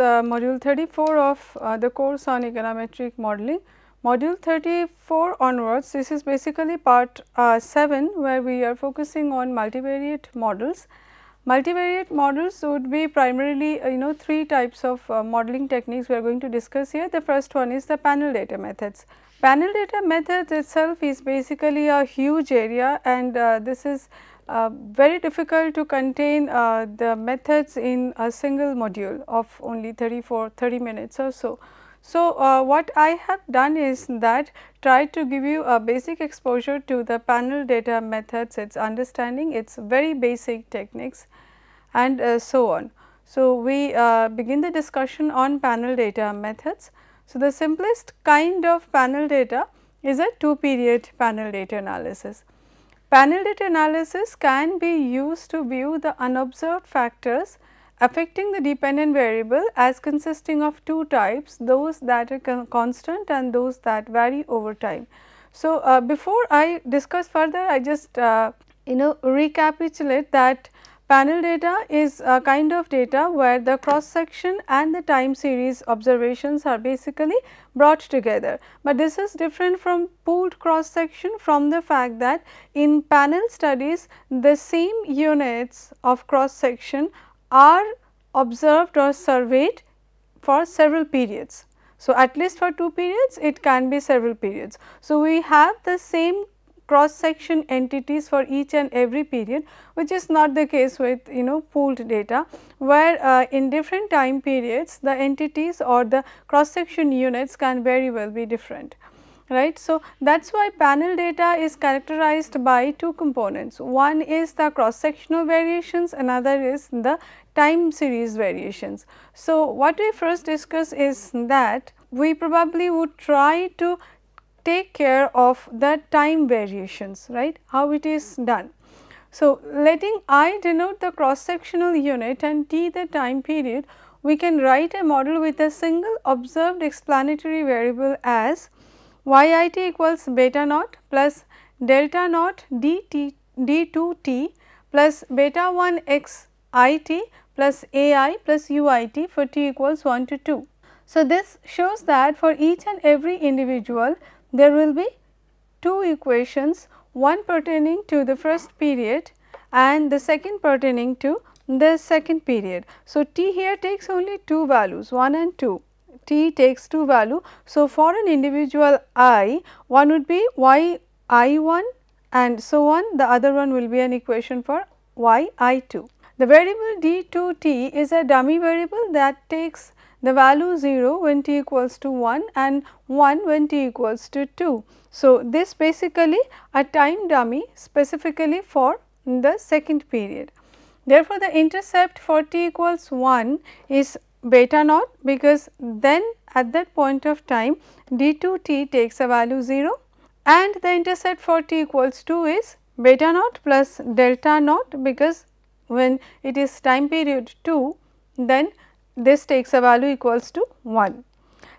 uh, module 34 of uh, the course on econometric modeling. Module 34 onwards, this is basically part uh, 7 where we are focusing on multivariate models. Multivariate models would be primarily uh, you know three types of uh, modeling techniques we are going to discuss here. The first one is the panel data methods. Panel data methods itself is basically a huge area and uh, this is uh, very difficult to contain uh, the methods in a single module of only 34 30 minutes or so. So, uh, what I have done is that try to give you a basic exposure to the panel data methods, its understanding, its very basic techniques and uh, so on. So, we uh, begin the discussion on panel data methods. So, the simplest kind of panel data is a two period panel data analysis. Panel data analysis can be used to view the unobserved factors affecting the dependent variable as consisting of two types, those that are constant and those that vary over time. So, uh, before I discuss further, I just uh, you know recapitulate that Panel data is a kind of data where the cross section and the time series observations are basically brought together. But this is different from pooled cross section from the fact that in panel studies the same units of cross section are observed or surveyed for several periods. So, at least for two periods it can be several periods. So, we have the same cross section entities for each and every period which is not the case with you know pooled data where uh, in different time periods the entities or the cross section units can very well be different right. So, that is why panel data is characterized by two components. One is the cross sectional variations, another is the time series variations. So, what we first discuss is that we probably would try to take care of the time variations, right, how it is done. So, letting I denote the cross sectional unit and t the time period, we can write a model with a single observed explanatory variable as yit equals beta naught plus delta naught d t d2t plus beta 1 x it plus ai plus uit for t equals 1 to 2. So, this shows that for each and every individual there will be two equations one pertaining to the first period and the second pertaining to the second period. So, t here takes only two values 1 and 2 t takes 2 value. So, for an individual i one would be y i 1 and so on the other one will be an equation for y i 2. The variable d 2 t is a dummy variable that takes the value 0 when t equals to 1 and 1 when t equals to 2. So, this basically a time dummy specifically for the second period. Therefore, the intercept for t equals 1 is beta naught because then at that point of time d2t takes a value 0 and the intercept for t equals 2 is beta naught plus delta naught because when it is time period 2 then this takes a value equals to 1.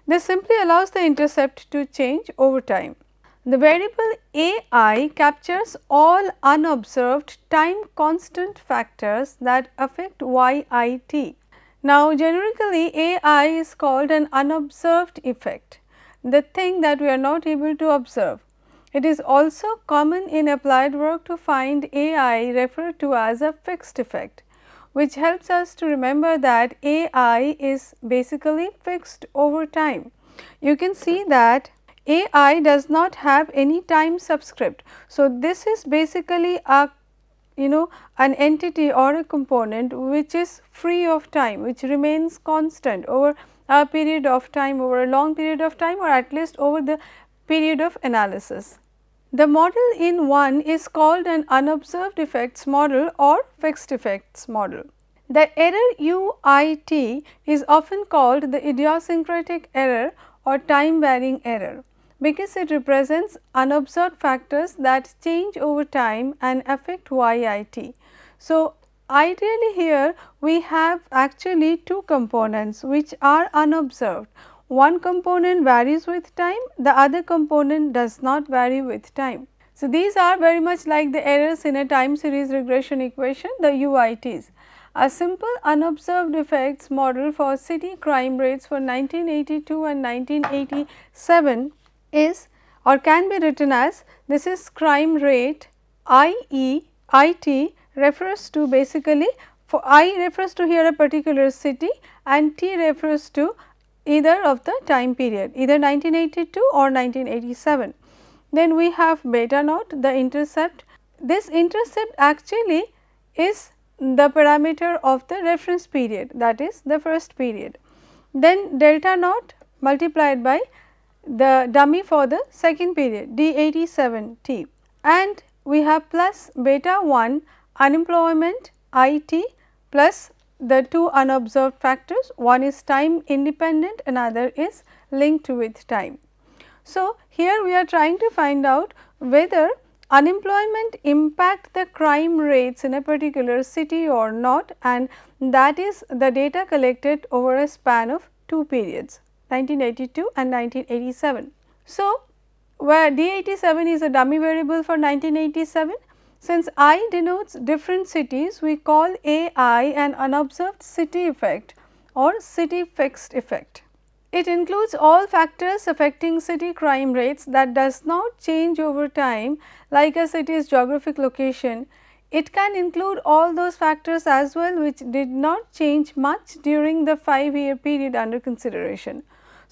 This simply allows the intercept to change over time. The variable AI captures all unobserved time constant factors that affect YIT. Now, generically AI is called an unobserved effect, the thing that we are not able to observe. It is also common in applied work to find AI referred to as a fixed effect which helps us to remember that AI is basically fixed over time. You can see that AI does not have any time subscript. So, this is basically a you know an entity or a component which is free of time which remains constant over a period of time over a long period of time or at least over the period of analysis. The model in 1 is called an unobserved effects model or fixed effects model. The error UIT is often called the idiosyncratic error or time varying error because it represents unobserved factors that change over time and affect YIT. So, ideally here we have actually two components which are unobserved one component varies with time, the other component does not vary with time. So, these are very much like the errors in a time series regression equation the UITs. A simple unobserved effects model for city crime rates for 1982 and 1987 is or can be written as this is crime rate IE IT refers to basically for I refers to here a particular city and T refers to either of the time period either 1982 or 1987. Then we have beta naught the intercept. This intercept actually is the parameter of the reference period that is the first period. Then delta naught multiplied by the dummy for the second period D87T and we have plus beta 1 unemployment IT plus the two unobserved factors one is time independent another is linked with time. So, here we are trying to find out whether unemployment impact the crime rates in a particular city or not and that is the data collected over a span of two periods 1982 and 1987. So, where D87 is a dummy variable for 1987 since I denotes different cities, we call AI an unobserved city effect or city fixed effect. It includes all factors affecting city crime rates that does not change over time like a city's geographic location. It can include all those factors as well which did not change much during the 5 year period under consideration.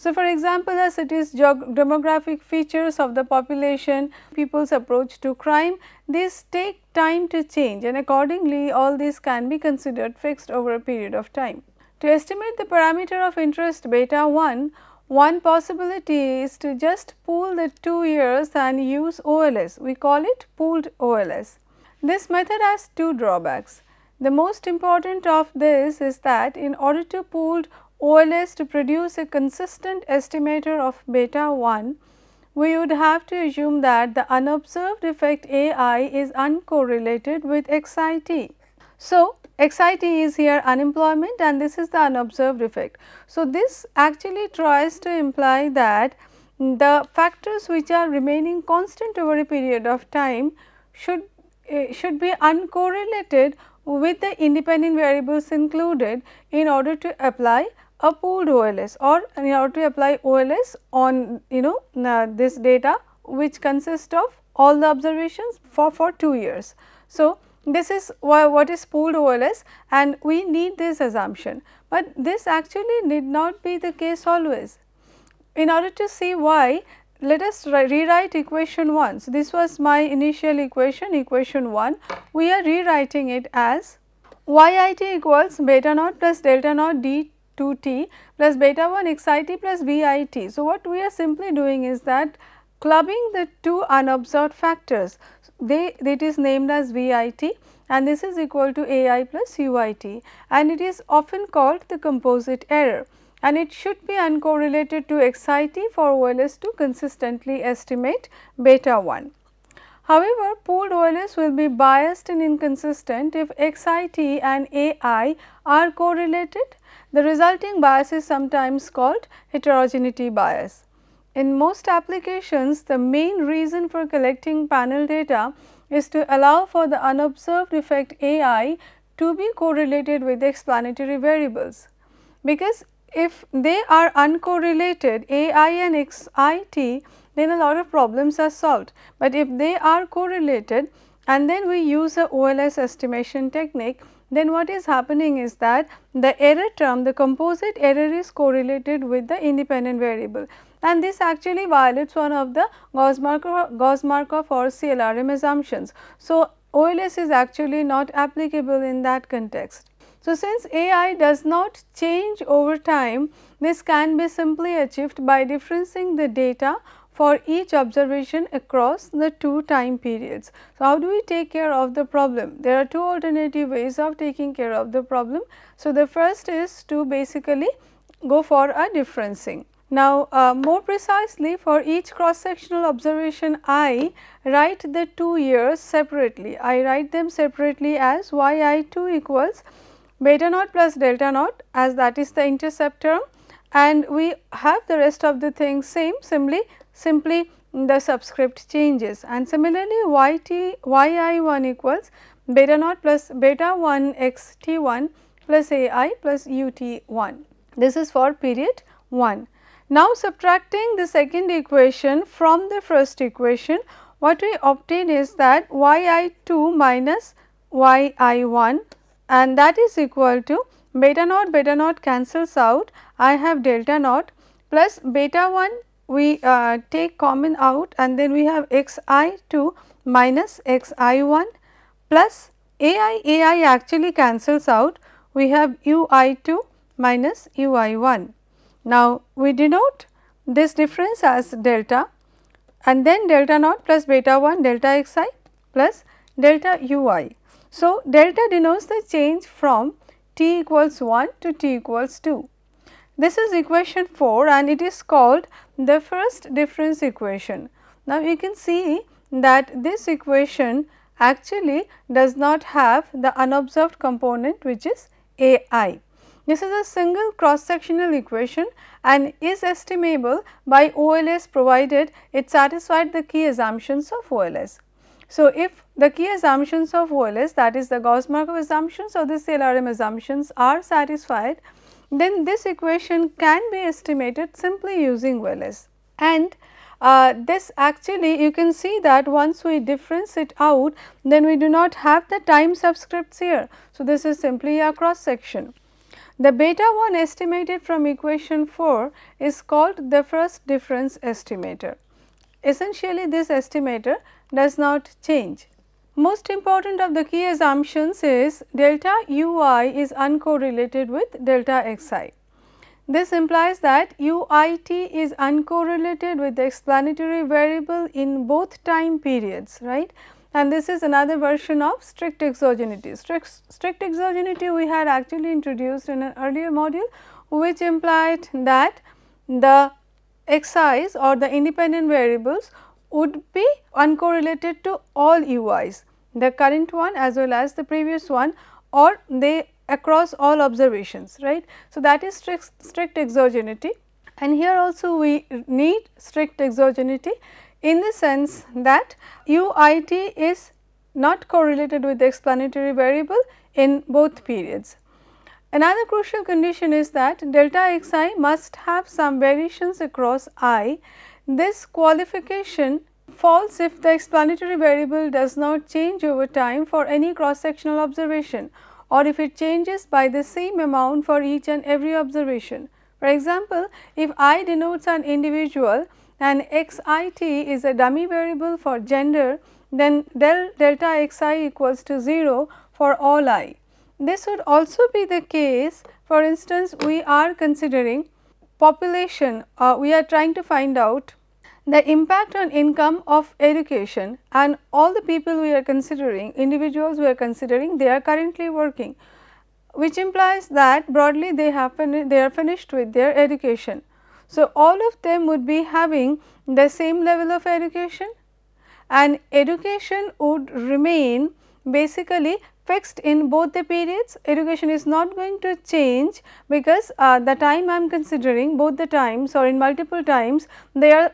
So, for example, a city's demographic features of the population, people's approach to crime, these take time to change and accordingly all these can be considered fixed over a period of time. To estimate the parameter of interest beta 1, one possibility is to just pool the two years and use OLS. We call it pooled OLS. This method has two drawbacks. The most important of this is that in order to pooled OLS to produce a consistent estimator of beta 1, we would have to assume that the unobserved effect AI is uncorrelated with XIT. So, XIT is here unemployment and this is the unobserved effect. So, this actually tries to imply that the factors which are remaining constant over a period of time should uh, should be uncorrelated with the independent variables included in order to apply a pooled OLS or you have to apply OLS on you know uh, this data which consists of all the observations for, for 2 years. So, this is what is pooled OLS and we need this assumption, but this actually need not be the case always. In order to see why, let us rewrite equation 1. So, this was my initial equation, equation 1. We are rewriting it as yit equals beta naught plus delta naught d 2t plus beta 1 xit plus vit. So, what we are simply doing is that clubbing the two unobserved factors they it is named as vit and this is equal to ai plus uit and it is often called the composite error and it should be uncorrelated to xit for OLS to consistently estimate beta 1. However, pooled OLS will be biased and inconsistent if xit and ai are correlated the resulting bias is sometimes called heterogeneity bias. In most applications, the main reason for collecting panel data is to allow for the unobserved effect AI to be correlated with the explanatory variables. Because if they are uncorrelated AI and XIT, then a lot of problems are solved. But if they are correlated and then we use a OLS estimation technique, then what is happening is that the error term, the composite error is correlated with the independent variable and this actually violates one of the Gauss-Markov Gauss or CLRM assumptions. So, OLS is actually not applicable in that context. So, since AI does not change over time, this can be simply achieved by differencing the data for each observation across the two time periods. So, how do we take care of the problem? There are two alternative ways of taking care of the problem. So, the first is to basically go for a differencing. Now, uh, more precisely for each cross sectional observation I write the two years separately. I write them separately as yi2 equals beta naught plus delta naught as that is the intercept term and we have the rest of the things same. Similarly, simply the subscript changes and similarly y t y i 1 equals beta naught plus beta 1 x t 1 plus a i plus u t 1. This is for period 1. Now, subtracting the second equation from the first equation, what we obtain is that y i 2 minus y i 1 and that is equal to beta naught beta naught cancels out I have delta naught plus beta 1 we uh, take common out and then we have x i 2 minus x i 1 plus a i a i actually cancels out we have u i 2 minus u i 1. Now, we denote this difference as delta and then delta naught plus beta 1 delta x i plus delta u i. So, delta denotes the change from t equals 1 to t equals 2. This is equation 4 and it is called the first difference equation. Now, you can see that this equation actually does not have the unobserved component which is A i. This is a single cross sectional equation and is estimable by OLS provided it satisfied the key assumptions of OLS. So, if the key assumptions of OLS that is the Gauss-Markov assumptions or the CLRM assumptions are satisfied, then this equation can be estimated simply using Willis, And uh, this actually you can see that once we difference it out, then we do not have the time subscripts here. So, this is simply a cross section. The beta 1 estimated from equation 4 is called the first difference estimator. Essentially, this estimator does not change. Most important of the key assumptions is delta ui is uncorrelated with delta xi. This implies that uit is uncorrelated with the explanatory variable in both time periods, right. And this is another version of strict exogeneity. Strict, strict exogeneity we had actually introduced in an earlier module which implied that the xi's or the independent variables would be uncorrelated to all UIs, the current one as well as the previous one or they across all observations, right. So, that is strict, strict exogeneity and here also we need strict exogeneity in the sense that UIT is not correlated with the explanatory variable in both periods. Another crucial condition is that delta xi must have some variations across i this qualification false if the explanatory variable does not change over time for any cross-sectional observation or if it changes by the same amount for each and every observation. For example, if i denotes an individual and xit is a dummy variable for gender, then del delta xi equals to 0 for all i. This would also be the case for instance, we are considering population, uh, we are trying to find out the impact on income of education and all the people we are considering, individuals we are considering, they are currently working, which implies that broadly they, they are finished with their education. So, all of them would be having the same level of education and education would remain basically fixed in both the periods. Education is not going to change because uh, the time I am considering both the times or in multiple times they are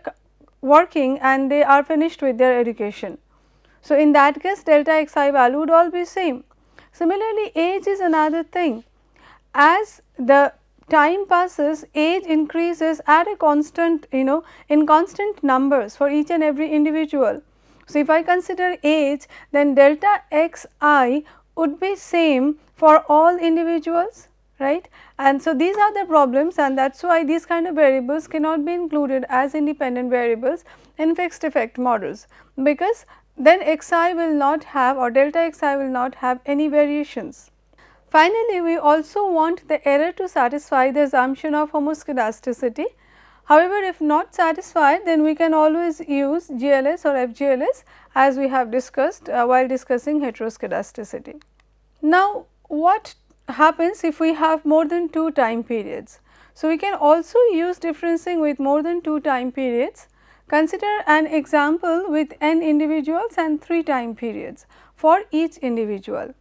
working and they are finished with their education. So, in that case delta x i value would all be same. Similarly, age is another thing. As the time passes age increases at a constant you know in constant numbers for each and every individual. So, if I consider age then delta x i would be same for all individuals right. And so, these are the problems and that is why these kind of variables cannot be included as independent variables in fixed effect models, because then xi will not have or delta xi will not have any variations. Finally, we also want the error to satisfy the assumption of homoscedasticity. However, if not satisfied then we can always use GLS or FGLS as we have discussed uh, while discussing heteroscedasticity. Now, what happens if we have more than 2 time periods. So, we can also use differencing with more than 2 time periods. Consider an example with n individuals and 3 time periods for each individual.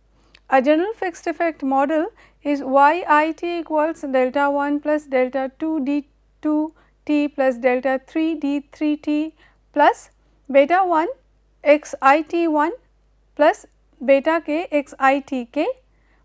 A general fixed effect model is y i t equals delta 1 plus delta 2 d 2 t plus delta 3 d 3 t plus beta 1 x i t 1 plus beta k x i t k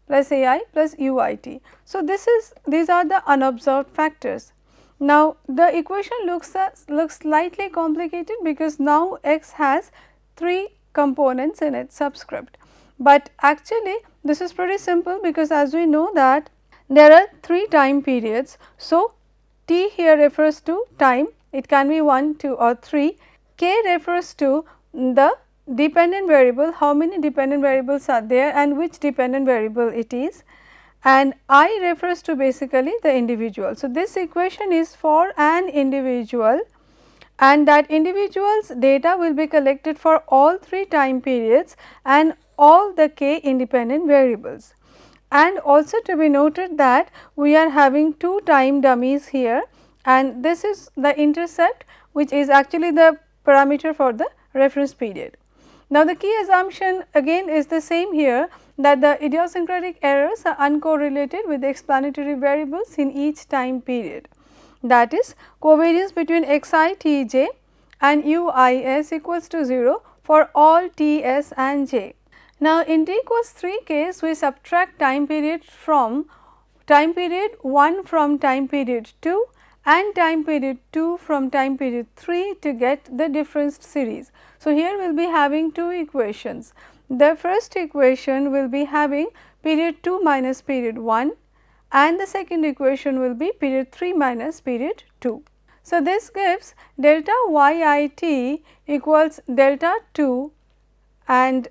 plus ai plus uit. So, this is these are the unobserved factors. Now, the equation looks, uh, looks slightly complicated because now x has 3 components in its subscript. But actually this is pretty simple because as we know that there are 3 time periods. So, t here refers to time it can be 1, 2 or 3, k refers to the dependent variable, how many dependent variables are there and which dependent variable it is and I refers to basically the individual. So, this equation is for an individual and that individual's data will be collected for all three time periods and all the k independent variables. And also to be noted that we are having two time dummies here and this is the intercept which is actually the parameter for the reference period. Now, the key assumption again is the same here that the idiosyncratic errors are uncorrelated with the explanatory variables in each time period. That is covariance between xitj and uis equals to 0 for all ts and j. Now, in t equals 3 case we subtract time period from time period 1 from time period 2 and time period 2 from time period 3 to get the differenced series. So, here we will be having two equations. The first equation will be having period 2 minus period 1 and the second equation will be period 3 minus period 2. So, this gives delta yit equals delta 2 and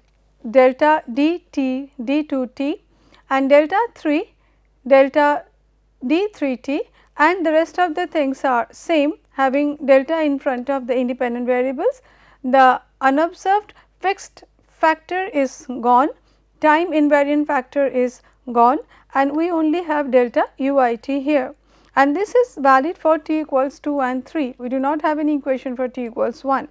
delta d t 2 t and delta 3 delta d3t and the rest of the things are same having delta in front of the independent variables the unobserved fixed factor is gone, time invariant factor is gone and we only have delta u i t here and this is valid for t equals 2 and 3. We do not have any equation for t equals 1.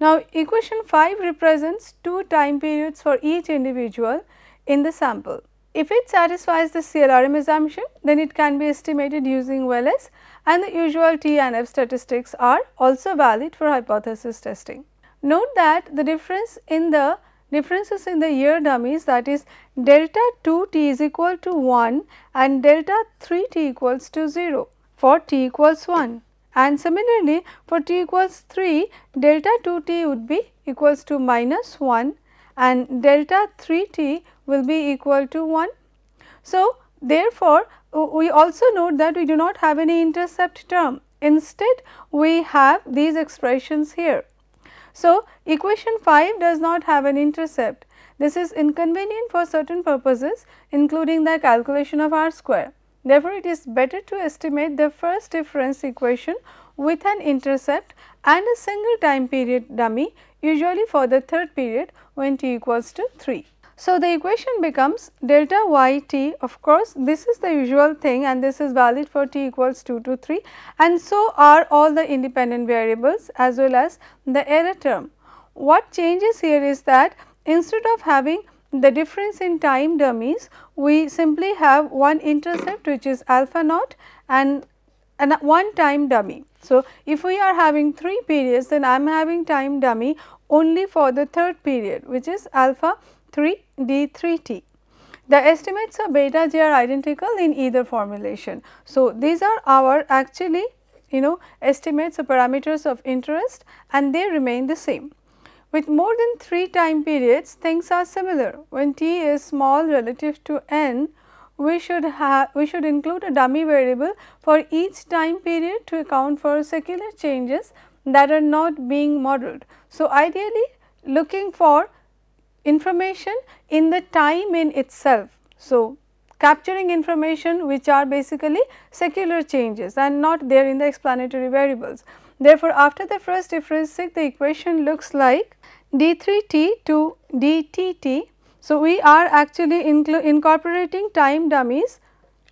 Now, equation 5 represents two time periods for each individual in the sample. If it satisfies the CLRM assumption, then it can be estimated using Welles and the usual T and F statistics are also valid for hypothesis testing. Note that the difference in the differences in the year dummies that is delta 2 t is equal to 1 and delta 3 t equals to 0 for t equals 1 and similarly for t equals 3 delta 2 t would be equals to minus 1 and delta 3 t will be equal to 1. So, therefore, we also note that we do not have any intercept term. Instead, we have these expressions here. So, equation 5 does not have an intercept. This is inconvenient for certain purposes including the calculation of r square. Therefore, it is better to estimate the first difference equation with an intercept and a single time period dummy usually for the third period when t equals to 3. So, the equation becomes delta y t of course, this is the usual thing and this is valid for t equals 2 to 3 and so are all the independent variables as well as the error term. What changes here is that instead of having the difference in time dummies, we simply have one intercept which is alpha naught and, and one time dummy. So, if we are having 3 periods then I am having time dummy only for the third period which is alpha 3 d3t. The estimates of beta j are identical in either formulation. So, these are our actually you know estimates or parameters of interest and they remain the same. With more than 3 time periods things are similar. When t is small relative to n we should have we should include a dummy variable for each time period to account for secular changes that are not being modeled. So, ideally looking for information in the time in itself. So, capturing information which are basically secular changes and not there in the explanatory variables. Therefore, after the first difference, the equation looks like d3t to dtt. So, we are actually incorporating time dummies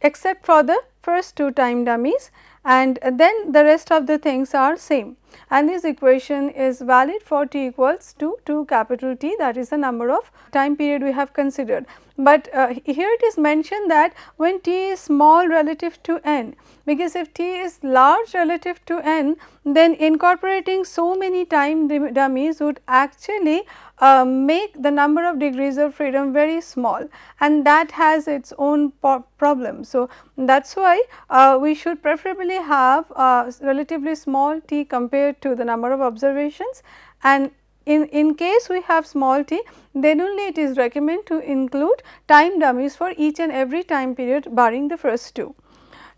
except for the first two time dummies and then the rest of the things are same and this equation is valid for t equals to 2 capital T that is the number of time period we have considered. But uh, here it is mentioned that when t is small relative to n, because if t is large relative to n, then incorporating so many time dummies would actually uh, make the number of degrees of freedom very small and that has its own problem. So, that is why uh, we should preferably have uh, relatively small t compared to the number of observations and in, in case we have small t, then only it is recommended to include time dummies for each and every time period barring the first two.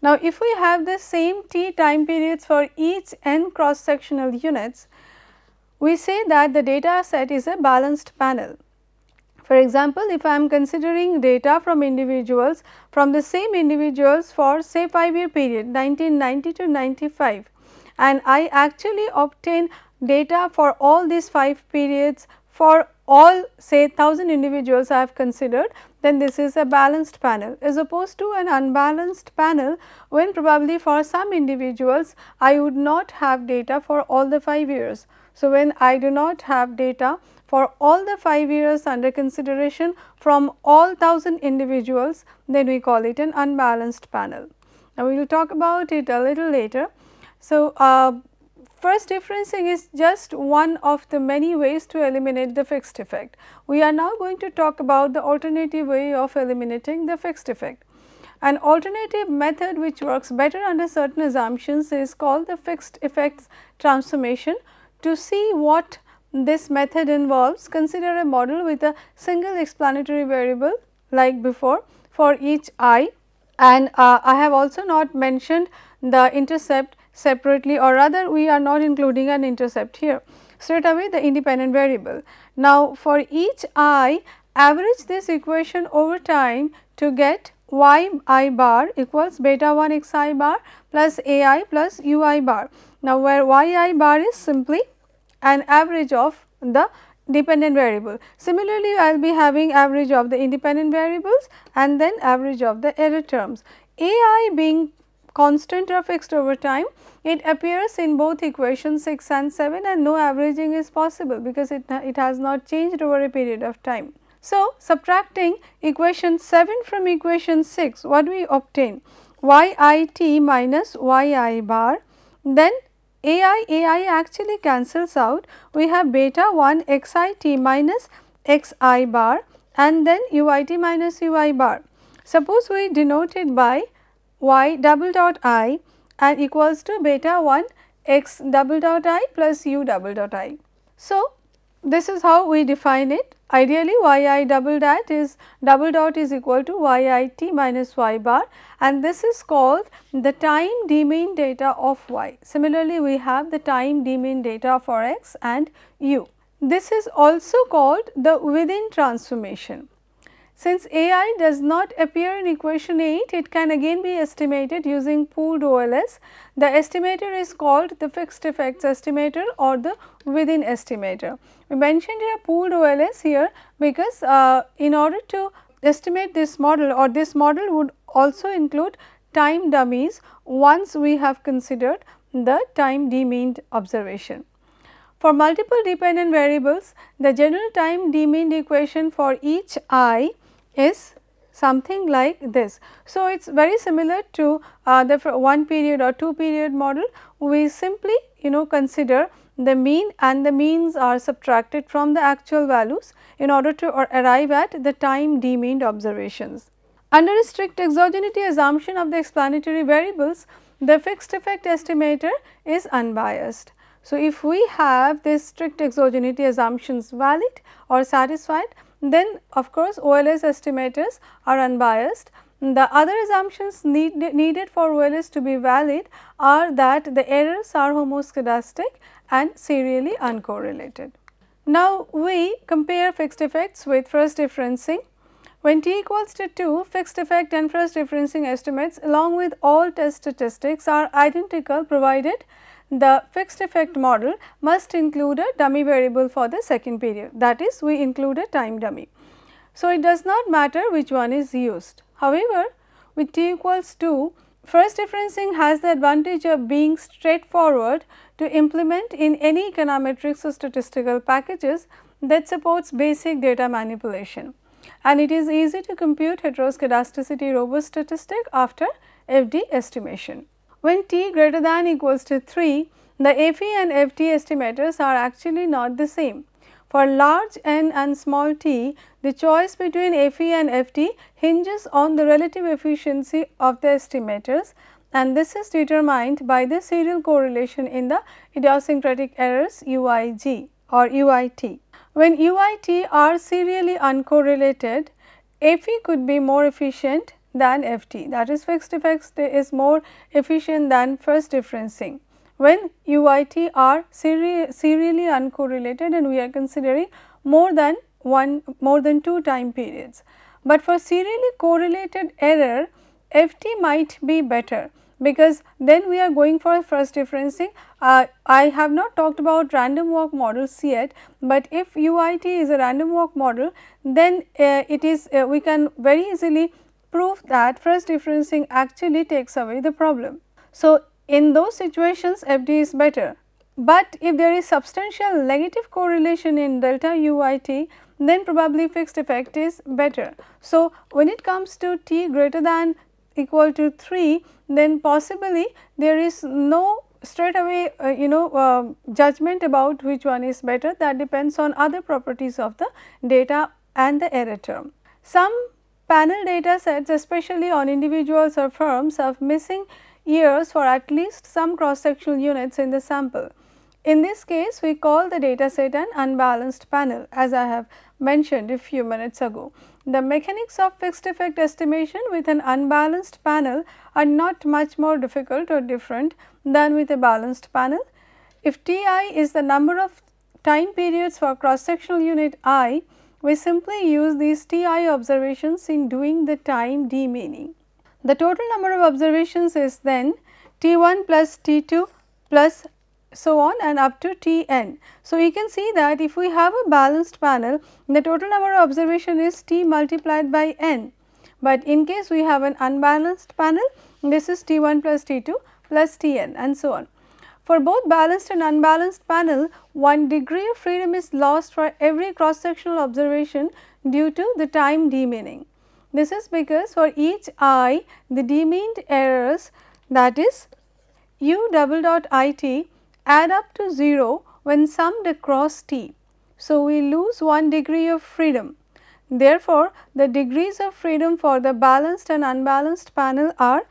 Now, if we have the same t time periods for each n cross sectional units, we say that the data set is a balanced panel. For example, if I am considering data from individuals from the same individuals for say 5 year period 1990 to 95 and I actually obtain data for all these 5 periods for all say 1000 individuals I have considered then this is a balanced panel as opposed to an unbalanced panel when probably for some individuals I would not have data for all the 5 years. So, when I do not have data for all the 5 years under consideration from all 1000 individuals then we call it an unbalanced panel. Now, we will talk about it a little later. So, uh, first differencing is just one of the many ways to eliminate the fixed effect. We are now going to talk about the alternative way of eliminating the fixed effect. An alternative method which works better under certain assumptions is called the fixed effects transformation. To see what this method involves, consider a model with a single explanatory variable like before for each i and uh, I have also not mentioned the intercept separately or rather we are not including an intercept here straight away the independent variable. Now, for each i average this equation over time to get y i bar equals beta 1 x i bar plus a i plus u i bar. Now, where y i bar is simply an average of the dependent variable. Similarly, I will be having average of the independent variables and then average of the error terms. AI being constant are fixed over time. It appears in both equation 6 and 7 and no averaging is possible because it, it has not changed over a period of time. So, subtracting equation 7 from equation 6, what we obtain? YIT minus YI bar, then AI, AI actually cancels out. We have beta 1 XIT minus XI bar and then UIT minus UI bar. Suppose we denote it by y double dot i and equals to beta 1 x double dot i plus u double dot i. So, this is how we define it. Ideally, y i double dot is double dot is equal to y i t minus y bar and this is called the time d mean data of y. Similarly, we have the time d mean data for x and u. This is also called the within transformation. Since AI does not appear in equation 8, it can again be estimated using pooled OLS. The estimator is called the fixed effects estimator or the within estimator. We mentioned here pooled OLS here because uh, in order to estimate this model or this model would also include time dummies once we have considered the time demeaned observation. For multiple dependent variables, the general time demeaned equation for each i is something like this. So, it is very similar to uh, the one period or two period model, we simply you know consider the mean and the means are subtracted from the actual values in order to arrive at the time demeaned observations. Under a strict exogeneity assumption of the explanatory variables, the fixed effect estimator is unbiased. So, if we have this strict exogeneity assumptions valid or satisfied, then of course, OLS estimators are unbiased. The other assumptions need, needed for OLS to be valid are that the errors are homoscedastic and serially uncorrelated. Now, we compare fixed effects with first differencing. When t equals to 2, fixed effect and first differencing estimates along with all test statistics are identical provided the fixed effect model must include a dummy variable for the second period that is we include a time dummy. So, it does not matter which one is used. However, with t equals 2, first differencing has the advantage of being straightforward to implement in any econometrics or statistical packages that supports basic data manipulation. And it is easy to compute heteroscedasticity robust statistic after FD estimation. When t greater than equals to 3, the FE and FT estimators are actually not the same. For large n and small t, the choice between FE and FT hinges on the relative efficiency of the estimators and this is determined by the serial correlation in the idiosyncratic errors UIG or UIT. When UIT are serially uncorrelated, FE could be more efficient than f t that is fixed effects is more efficient than first differencing when u i t are seri serially uncorrelated and we are considering more than one more than two time periods. But for serially correlated error f t might be better because then we are going for first differencing. Uh, I have not talked about random walk models yet, but if UIT is a random walk model then uh, it is uh, we can very easily prove that first differencing actually takes away the problem. So, in those situations FD is better, but if there is substantial negative correlation in delta UIT then probably fixed effect is better. So, when it comes to t greater than equal to 3 then possibly there is no straight away uh, you know uh, judgment about which one is better that depends on other properties of the data and the error term. Some Panel data sets especially on individuals or firms of missing years for at least some cross sectional units in the sample. In this case, we call the data set an unbalanced panel as I have mentioned a few minutes ago. The mechanics of fixed effect estimation with an unbalanced panel are not much more difficult or different than with a balanced panel. If Ti is the number of time periods for cross sectional unit i, we simply use these Ti observations in doing the time demeaning. The total number of observations is then T1 plus T2 plus so on and up to Tn. So, we can see that if we have a balanced panel, the total number of observation is T multiplied by n. But in case we have an unbalanced panel, this is T1 plus T2 plus Tn and so on. For both balanced and unbalanced panel, 1 degree of freedom is lost for every cross-sectional observation due to the time demeaning. This is because for each i, the demeaned errors that is u double dot i t add up to 0 when summed across t. So, we lose 1 degree of freedom. Therefore, the degrees of freedom for the balanced and unbalanced panel are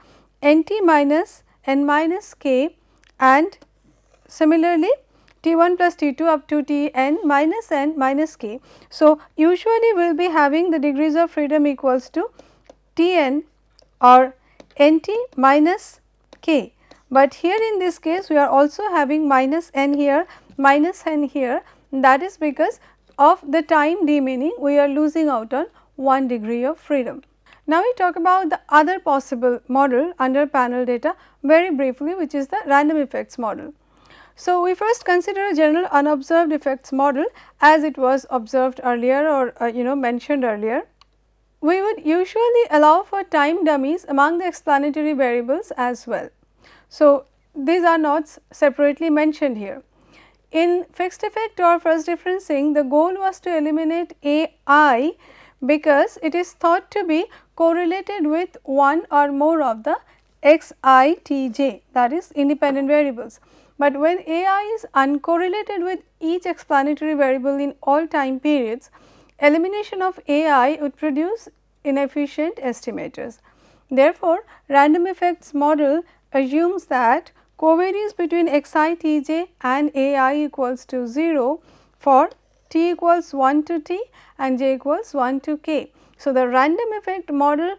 n t minus n minus k and similarly T1 plus T2 up to Tn minus n minus k. So, usually we will be having the degrees of freedom equals to Tn or Nt minus k, but here in this case we are also having minus n here minus n here that is because of the time remaining we are losing out on 1 degree of freedom. Now, we talk about the other possible model under panel data very briefly which is the random effects model. So, we first consider a general unobserved effects model as it was observed earlier or uh, you know mentioned earlier. We would usually allow for time dummies among the explanatory variables as well. So, these are not separately mentioned here. In fixed effect or first differencing, the goal was to eliminate A i because it is thought to be correlated with one or more of the xitj that is independent variables. But when ai is uncorrelated with each explanatory variable in all time periods, elimination of ai would produce inefficient estimators. Therefore, random effects model assumes that covariance between xitj and ai equals to 0 for t equals 1 to t and j equals 1 to k. So, the random effect model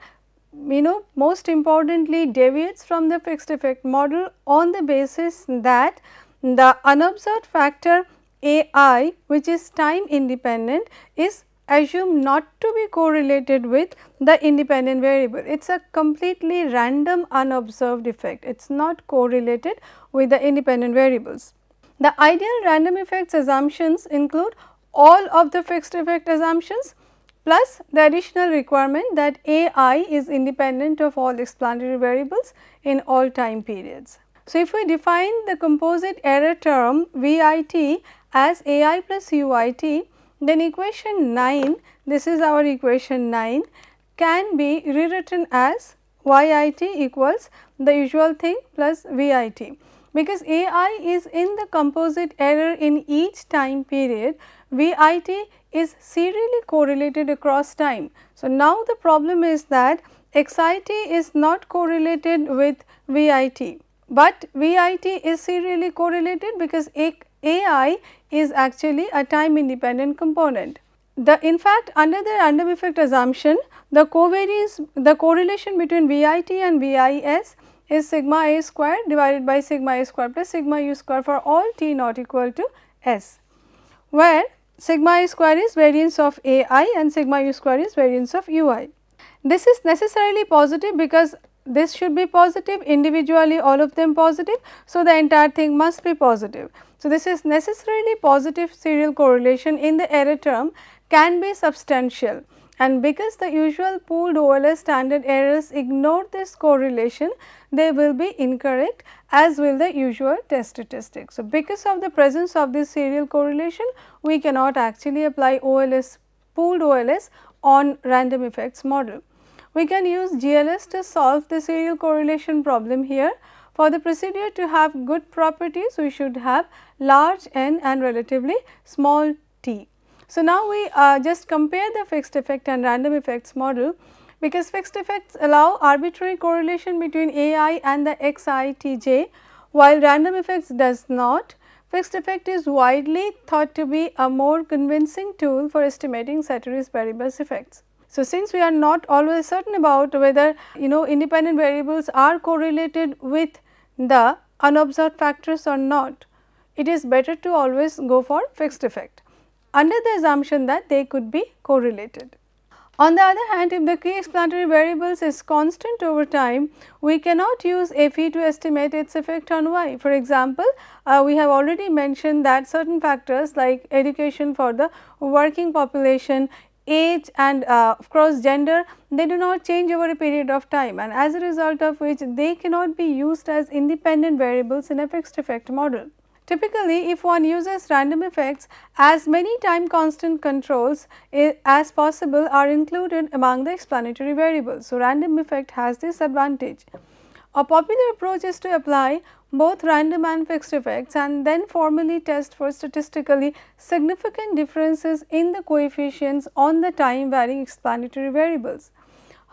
you know most importantly deviates from the fixed effect model on the basis that the unobserved factor AI which is time independent is assumed not to be correlated with the independent variable. It is a completely random unobserved effect, it is not correlated with the independent variables. The ideal random effects assumptions include all of the fixed effect assumptions, plus the additional requirement that AI is independent of all explanatory variables in all time periods. So, if we define the composite error term VIT as AI plus UIT, then equation 9, this is our equation 9 can be rewritten as YIT equals the usual thing plus VIT because AI is in the composite error in each time period, VIT is serially correlated across time. So, now the problem is that XIT is not correlated with VIT, but VIT is serially correlated because AI is actually a time independent component. The in fact under the random effect assumption the covariance the correlation between VIT and VIS is sigma a square divided by sigma a square plus sigma u square for all t not equal to s, where sigma i square is variance of a i and sigma u square is variance of u i. This is necessarily positive because this should be positive individually all of them positive. So, the entire thing must be positive. So, this is necessarily positive serial correlation in the error term can be substantial and because the usual pooled OLS standard errors ignore this correlation, they will be incorrect as will the usual test statistics. So, because of the presence of this serial correlation, we cannot actually apply OLS pooled OLS on random effects model. We can use GLS to solve the serial correlation problem here. For the procedure to have good properties, we should have large n and relatively small t. So, now we uh, just compare the fixed effect and random effects model because fixed effects allow arbitrary correlation between AI and the XITJ while random effects does not. Fixed effect is widely thought to be a more convincing tool for estimating Ceteris variables effects. So, since we are not always certain about whether you know independent variables are correlated with the unobserved factors or not, it is better to always go for fixed effect under the assumption that they could be correlated. On the other hand, if the key explanatory variables is constant over time, we cannot use Fe to estimate its effect on Y. For example, uh, we have already mentioned that certain factors like education for the working population, age and uh, of course gender, they do not change over a period of time and as a result of which they cannot be used as independent variables in a fixed effect model. Typically, if one uses random effects, as many time constant controls as possible are included among the explanatory variables. So, random effect has this advantage. A popular approach is to apply both random and fixed effects and then formally test for statistically significant differences in the coefficients on the time varying explanatory variables.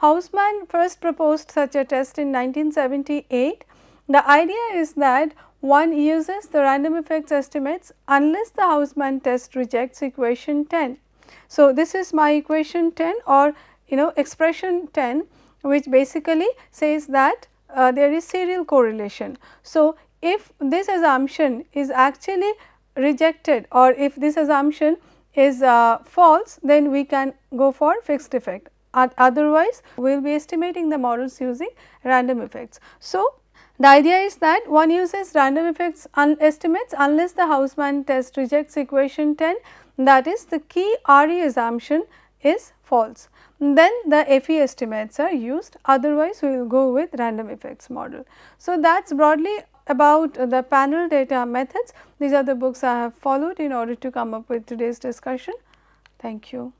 Hausmann first proposed such a test in 1978. The idea is that one uses the random effects estimates unless the Hausman test rejects equation 10. So, this is my equation 10 or you know expression 10 which basically says that uh, there is serial correlation. So, if this assumption is actually rejected or if this assumption is uh, false then we can go for fixed effect otherwise we will be estimating the models using random effects. So, the idea is that one uses random effects un estimates unless the Hausmann test rejects equation 10 that is the key RE assumption is false. Then the FE estimates are used otherwise we will go with random effects model. So, that is broadly about the panel data methods. These are the books I have followed in order to come up with today's discussion. Thank you.